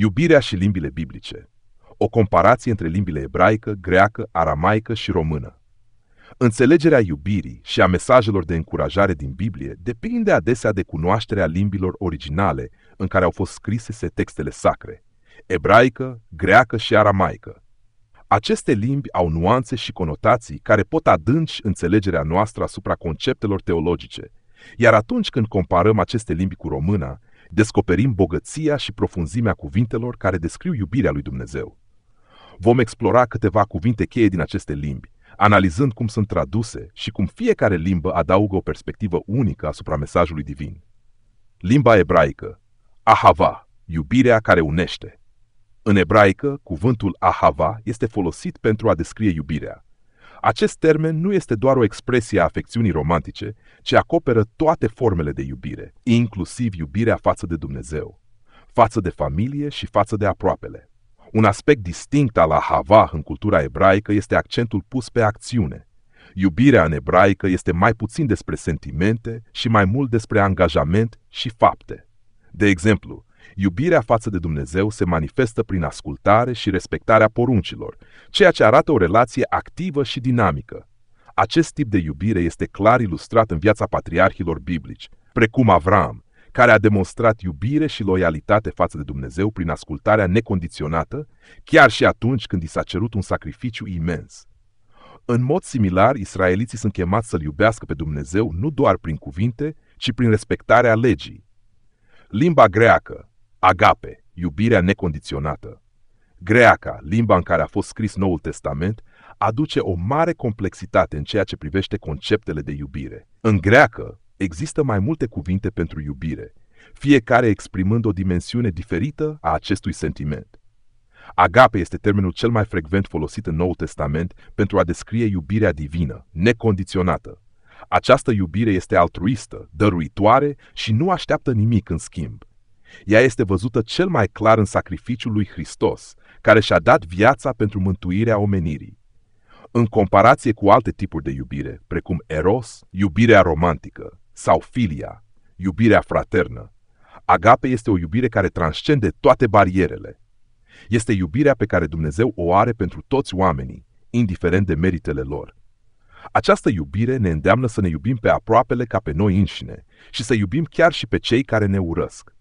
Iubirea și limbile biblice. O comparație între limbile ebraică, greacă, aramaică și română. Înțelegerea iubirii și a mesajelor de încurajare din Biblie depinde adesea de cunoașterea limbilor originale în care au fost scrise textele sacre, ebraică, greacă și aramaică. Aceste limbi au nuanțe și conotații care pot adânci înțelegerea noastră asupra conceptelor teologice, iar atunci când comparăm aceste limbi cu româna, descoperim bogăția și profunzimea cuvintelor care descriu iubirea lui Dumnezeu. Vom explora câteva cuvinte cheie din aceste limbi, analizând cum sunt traduse și cum fiecare limbă adaugă o perspectivă unică asupra mesajului divin. Limba ebraică, ahava, iubirea care unește. În ebraică, cuvântul ahava este folosit pentru a descrie iubirea, acest termen nu este doar o expresie a afecțiunii romantice, ci acoperă toate formele de iubire, inclusiv iubirea față de Dumnezeu, față de familie și față de aproapele. Un aspect distinct al ahava în cultura ebraică este accentul pus pe acțiune. Iubirea în ebraică este mai puțin despre sentimente și mai mult despre angajament și fapte. De exemplu, Iubirea față de Dumnezeu se manifestă prin ascultare și respectarea poruncilor, ceea ce arată o relație activă și dinamică. Acest tip de iubire este clar ilustrat în viața patriarhilor biblici, precum Avram, care a demonstrat iubire și loialitate față de Dumnezeu prin ascultarea necondiționată, chiar și atunci când i s-a cerut un sacrificiu imens. În mod similar, israeliții sunt chemați să-L iubească pe Dumnezeu nu doar prin cuvinte, ci prin respectarea legii, Limba greacă, agape, iubirea necondiționată. Greaca, limba în care a fost scris Noul Testament, aduce o mare complexitate în ceea ce privește conceptele de iubire. În greacă există mai multe cuvinte pentru iubire, fiecare exprimând o dimensiune diferită a acestui sentiment. Agape este termenul cel mai frecvent folosit în Noul Testament pentru a descrie iubirea divină, necondiționată, această iubire este altruistă, dăruitoare și nu așteaptă nimic în schimb. Ea este văzută cel mai clar în sacrificiul lui Hristos, care și-a dat viața pentru mântuirea omenirii. În comparație cu alte tipuri de iubire, precum eros, iubirea romantică, sau filia, iubirea fraternă, agape este o iubire care transcende toate barierele. Este iubirea pe care Dumnezeu o are pentru toți oamenii, indiferent de meritele lor. Această iubire ne îndeamnă să ne iubim pe aproapele ca pe noi înșine și să iubim chiar și pe cei care ne urăsc.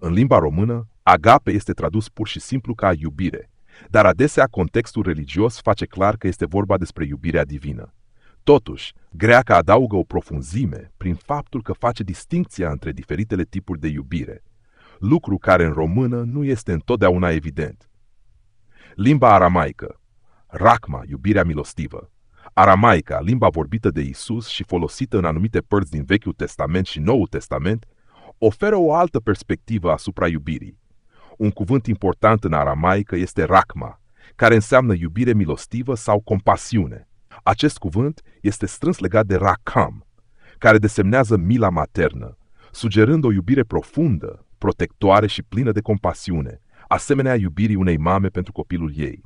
În limba română, agape este tradus pur și simplu ca iubire, dar adesea contextul religios face clar că este vorba despre iubirea divină. Totuși, greaca adaugă o profunzime prin faptul că face distincția între diferitele tipuri de iubire, lucru care în română nu este întotdeauna evident. Limba aramaică, racma, iubirea milostivă, Aramaica, limba vorbită de Isus și folosită în anumite părți din Vechiul Testament și Noul Testament, oferă o altă perspectivă asupra iubirii. Un cuvânt important în aramaică este rachma, care înseamnă iubire milostivă sau compasiune. Acest cuvânt este strâns legat de rakam, care desemnează mila maternă, sugerând o iubire profundă, protectoare și plină de compasiune, asemenea iubirii unei mame pentru copilul ei.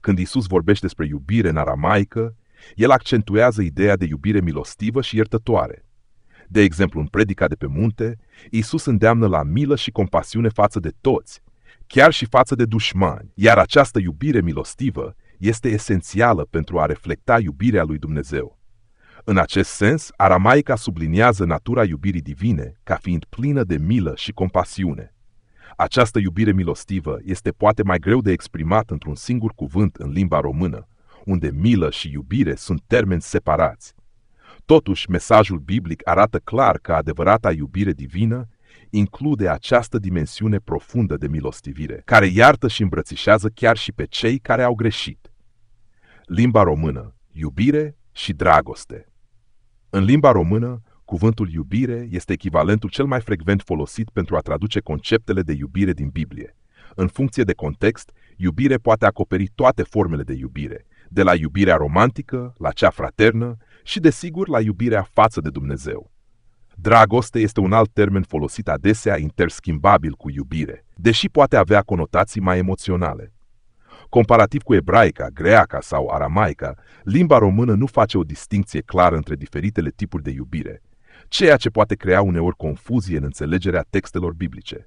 Când Isus vorbește despre iubire în aramaică, el accentuează ideea de iubire milostivă și iertătoare. De exemplu, în predica de pe munte, Isus îndeamnă la milă și compasiune față de toți, chiar și față de dușmani, iar această iubire milostivă este esențială pentru a reflecta iubirea lui Dumnezeu. În acest sens, aramaica subliniază natura iubirii divine ca fiind plină de milă și compasiune. Această iubire milostivă este poate mai greu de exprimat într-un singur cuvânt în limba română, unde milă și iubire sunt termeni separați. Totuși, mesajul biblic arată clar că adevărata iubire divină include această dimensiune profundă de milostivire, care iartă și îmbrățișează chiar și pe cei care au greșit. Limba română, iubire și dragoste. În limba română, cuvântul iubire este echivalentul cel mai frecvent folosit pentru a traduce conceptele de iubire din Biblie. În funcție de context, iubire poate acoperi toate formele de iubire, de la iubirea romantică la cea fraternă și, desigur, la iubirea față de Dumnezeu. Dragoste este un alt termen folosit adesea interschimbabil cu iubire, deși poate avea conotații mai emoționale. Comparativ cu ebraica, greaca sau aramaica, limba română nu face o distinție clară între diferitele tipuri de iubire, ceea ce poate crea uneori confuzie în înțelegerea textelor biblice.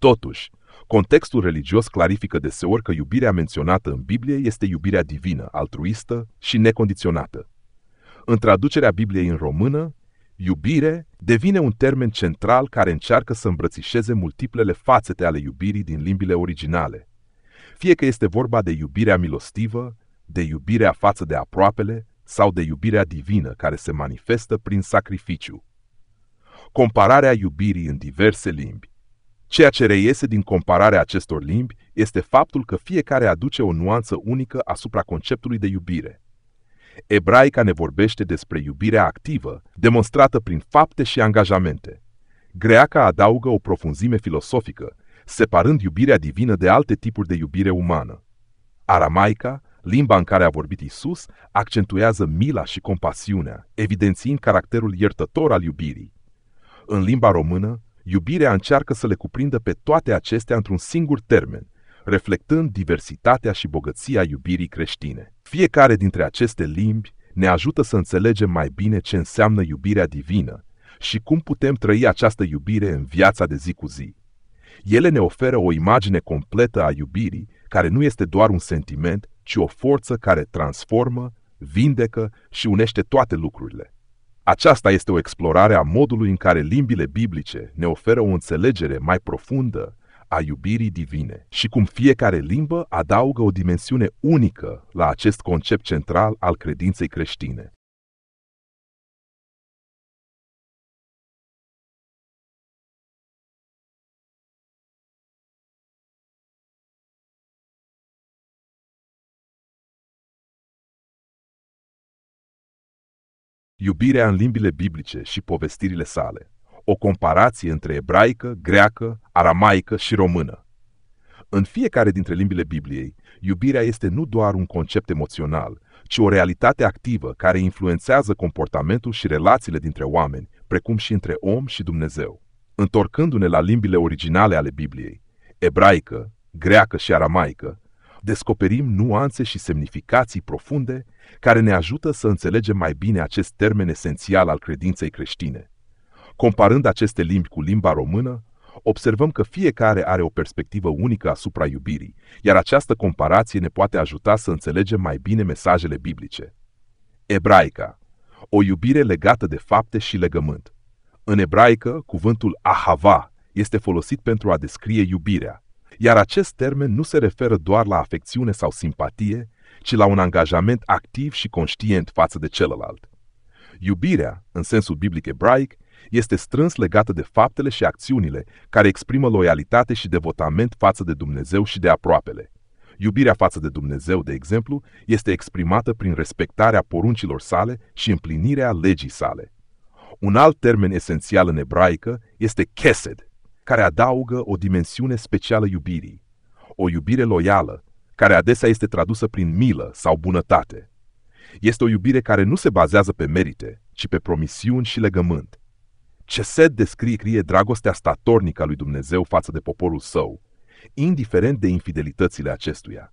Totuși, contextul religios clarifică deseori că iubirea menționată în Biblie este iubirea divină, altruistă și necondiționată. În traducerea Bibliei în română, iubire devine un termen central care încearcă să îmbrățișeze multiplele fațete ale iubirii din limbile originale. Fie că este vorba de iubirea milostivă, de iubirea față de aproapele sau de iubirea divină care se manifestă prin sacrificiu. Compararea iubirii în diverse limbi Ceea ce reiese din compararea acestor limbi este faptul că fiecare aduce o nuanță unică asupra conceptului de iubire. Ebraica ne vorbește despre iubirea activă, demonstrată prin fapte și angajamente. Greaca adaugă o profunzime filosofică, separând iubirea divină de alte tipuri de iubire umană. Aramaica, limba în care a vorbit Isus, accentuează mila și compasiunea, evidențiind caracterul iertător al iubirii. În limba română, Iubirea încearcă să le cuprindă pe toate acestea într-un singur termen, reflectând diversitatea și bogăția iubirii creștine. Fiecare dintre aceste limbi ne ajută să înțelegem mai bine ce înseamnă iubirea divină și cum putem trăi această iubire în viața de zi cu zi. Ele ne oferă o imagine completă a iubirii, care nu este doar un sentiment, ci o forță care transformă, vindecă și unește toate lucrurile. Aceasta este o explorare a modului în care limbile biblice ne oferă o înțelegere mai profundă a iubirii divine și cum fiecare limbă adaugă o dimensiune unică la acest concept central al credinței creștine. iubirea în limbile biblice și povestirile sale, o comparație între ebraică, greacă, aramaică și română. În fiecare dintre limbile Bibliei, iubirea este nu doar un concept emoțional, ci o realitate activă care influențează comportamentul și relațiile dintre oameni, precum și între om și Dumnezeu. Întorcându-ne la limbile originale ale Bibliei, ebraică, greacă și aramaică, descoperim nuanțe și semnificații profunde care ne ajută să înțelegem mai bine acest termen esențial al credinței creștine. Comparând aceste limbi cu limba română, observăm că fiecare are o perspectivă unică asupra iubirii, iar această comparație ne poate ajuta să înțelegem mai bine mesajele biblice. Ebraica O iubire legată de fapte și legământ. În ebraică, cuvântul ahava este folosit pentru a descrie iubirea, iar acest termen nu se referă doar la afecțiune sau simpatie, ci la un angajament activ și conștient față de celălalt. Iubirea, în sensul biblic ebraic, este strâns legată de faptele și acțiunile care exprimă loialitate și devotament față de Dumnezeu și de aproapele. Iubirea față de Dumnezeu, de exemplu, este exprimată prin respectarea poruncilor sale și împlinirea legii sale. Un alt termen esențial în ebraică este kesed, care adaugă o dimensiune specială iubirii, o iubire loială, care adesea este tradusă prin milă sau bunătate. Este o iubire care nu se bazează pe merite, ci pe promisiuni și legământ. se descrie dragostea statornică a lui Dumnezeu față de poporul său, indiferent de infidelitățile acestuia.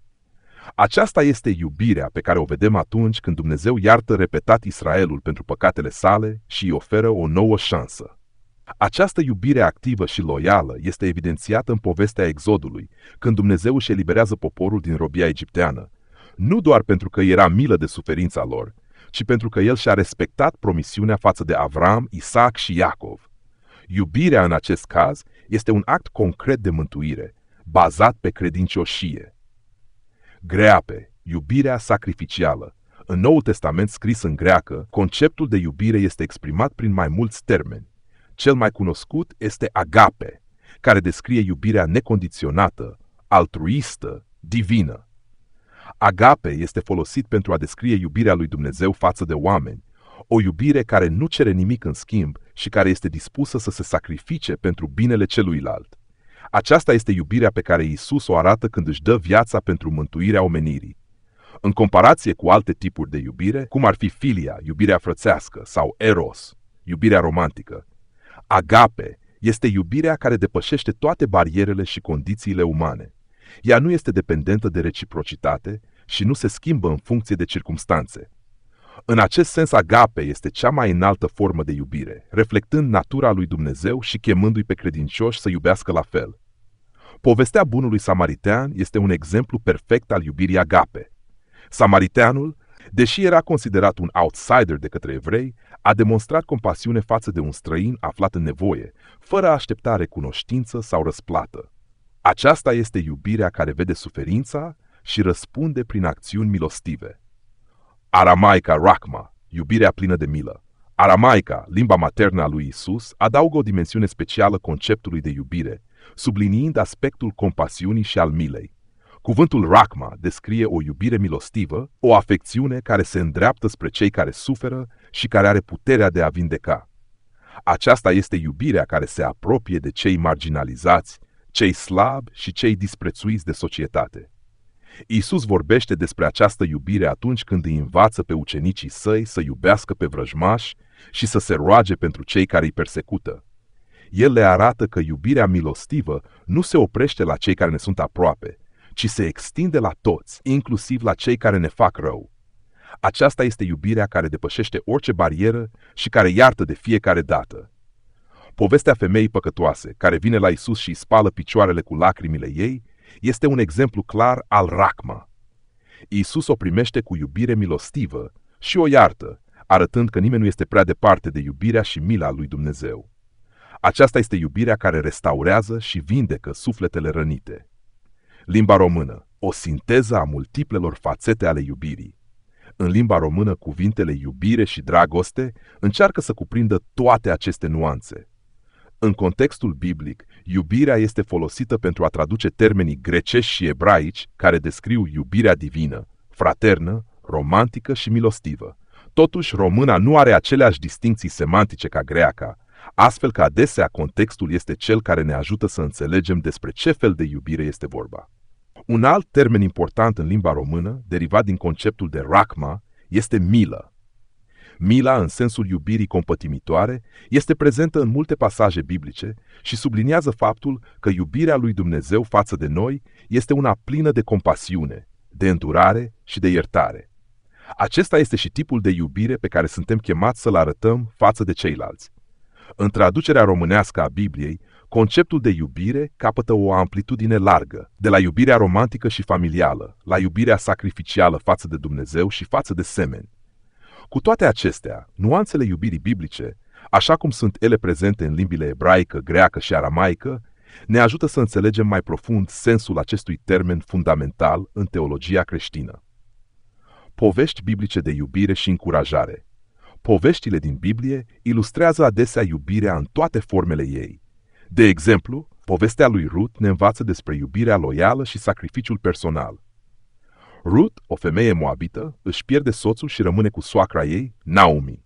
Aceasta este iubirea pe care o vedem atunci când Dumnezeu iartă repetat Israelul pentru păcatele sale și îi oferă o nouă șansă. Această iubire activă și loială este evidențiată în povestea Exodului, când Dumnezeu își eliberează poporul din robia egipteană, nu doar pentru că era milă de suferința lor, ci pentru că el și-a respectat promisiunea față de Avram, Isaac și Iacov. Iubirea în acest caz este un act concret de mântuire, bazat pe credincioșie. Greape, iubirea sacrificială. În Noul Testament scris în greacă, conceptul de iubire este exprimat prin mai mulți termeni. Cel mai cunoscut este agape, care descrie iubirea necondiționată, altruistă, divină. Agape este folosit pentru a descrie iubirea lui Dumnezeu față de oameni, o iubire care nu cere nimic în schimb și care este dispusă să se sacrifice pentru binele celuilalt. Aceasta este iubirea pe care Isus o arată când își dă viața pentru mântuirea omenirii. În comparație cu alte tipuri de iubire, cum ar fi filia, iubirea frățească sau eros, iubirea romantică, agape, este iubirea care depășește toate barierele și condițiile umane. Ea nu este dependentă de reciprocitate și nu se schimbă în funcție de circumstanțe. În acest sens, agape este cea mai înaltă formă de iubire, reflectând natura lui Dumnezeu și chemându-i pe credincioși să iubească la fel. Povestea bunului samaritean este un exemplu perfect al iubirii agape. Samariteanul Deși era considerat un outsider de către evrei, a demonstrat compasiune față de un străin aflat în nevoie, fără a aștepta recunoștință sau răsplată. Aceasta este iubirea care vede suferința și răspunde prin acțiuni milostive. Aramaica Rachma, iubirea plină de milă. Aramaica, limba maternă a lui Isus, adaugă o dimensiune specială conceptului de iubire, subliniind aspectul compasiunii și al milei. Cuvântul rachma descrie o iubire milostivă, o afecțiune care se îndreaptă spre cei care suferă și care are puterea de a vindeca. Aceasta este iubirea care se apropie de cei marginalizați, cei slabi și cei disprețuiți de societate. Isus vorbește despre această iubire atunci când îi învață pe ucenicii săi să iubească pe vrăjmași și să se roage pentru cei care îi persecută. El le arată că iubirea milostivă nu se oprește la cei care ne sunt aproape, ci se extinde la toți, inclusiv la cei care ne fac rău. Aceasta este iubirea care depășește orice barieră și care iartă de fiecare dată. Povestea femeii păcătoase, care vine la Isus și îi spală picioarele cu lacrimile ei, este un exemplu clar al racmă. Isus o primește cu iubire milostivă și o iartă, arătând că nimeni nu este prea departe de iubirea și mila lui Dumnezeu. Aceasta este iubirea care restaurează și vindecă sufletele rănite. Limba română, o sinteză a multiplelor fațete ale iubirii. În limba română, cuvintele iubire și dragoste încearcă să cuprindă toate aceste nuanțe. În contextul biblic, iubirea este folosită pentru a traduce termenii grecești și ebraici care descriu iubirea divină, fraternă, romantică și milostivă. Totuși, româna nu are aceleași distinții semantice ca greaca, astfel că adesea contextul este cel care ne ajută să înțelegem despre ce fel de iubire este vorba. Un alt termen important în limba română, derivat din conceptul de racma, este milă. Mila, în sensul iubirii compătimitoare, este prezentă în multe pasaje biblice și subliniază faptul că iubirea lui Dumnezeu față de noi este una plină de compasiune, de îndurare și de iertare. Acesta este și tipul de iubire pe care suntem chemați să-l arătăm față de ceilalți. În traducerea românească a Bibliei, Conceptul de iubire capătă o amplitudine largă, de la iubirea romantică și familială, la iubirea sacrificială față de Dumnezeu și față de semeni. Cu toate acestea, nuanțele iubirii biblice, așa cum sunt ele prezente în limbile ebraică, greacă și aramaică, ne ajută să înțelegem mai profund sensul acestui termen fundamental în teologia creștină. Povești biblice de iubire și încurajare Poveștile din Biblie ilustrează adesea iubirea în toate formele ei – de exemplu, povestea lui Ruth ne învață despre iubirea loială și sacrificiul personal. Ruth, o femeie moabită, își pierde soțul și rămâne cu soacra ei, Naomi.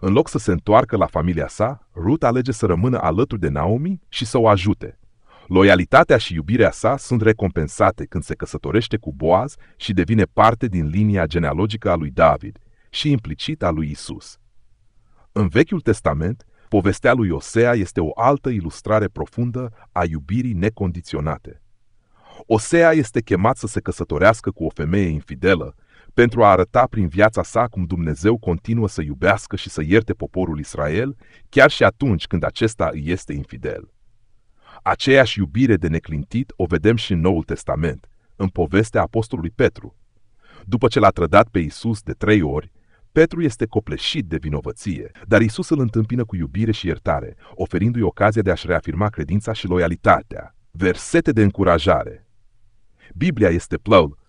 În loc să se întoarcă la familia sa, Ruth alege să rămână alături de Naomi și să o ajute. Loialitatea și iubirea sa sunt recompensate când se căsătorește cu Boaz și devine parte din linia genealogică a lui David și implicit a lui Isus. În Vechiul Testament, Povestea lui Osea este o altă ilustrare profundă a iubirii necondiționate. Osea este chemat să se căsătorească cu o femeie infidelă pentru a arăta prin viața sa cum Dumnezeu continuă să iubească și să ierte poporul Israel, chiar și atunci când acesta îi este infidel. Aceeași iubire de neclintit o vedem și în Noul Testament, în povestea apostolului Petru. După ce l-a trădat pe Isus de trei ori, Petru este copleșit de vinovăție, dar Isus îl întâmpină cu iubire și iertare, oferindu-i ocazia de a-și reafirma credința și loialitatea. Versete de încurajare Biblia este plăul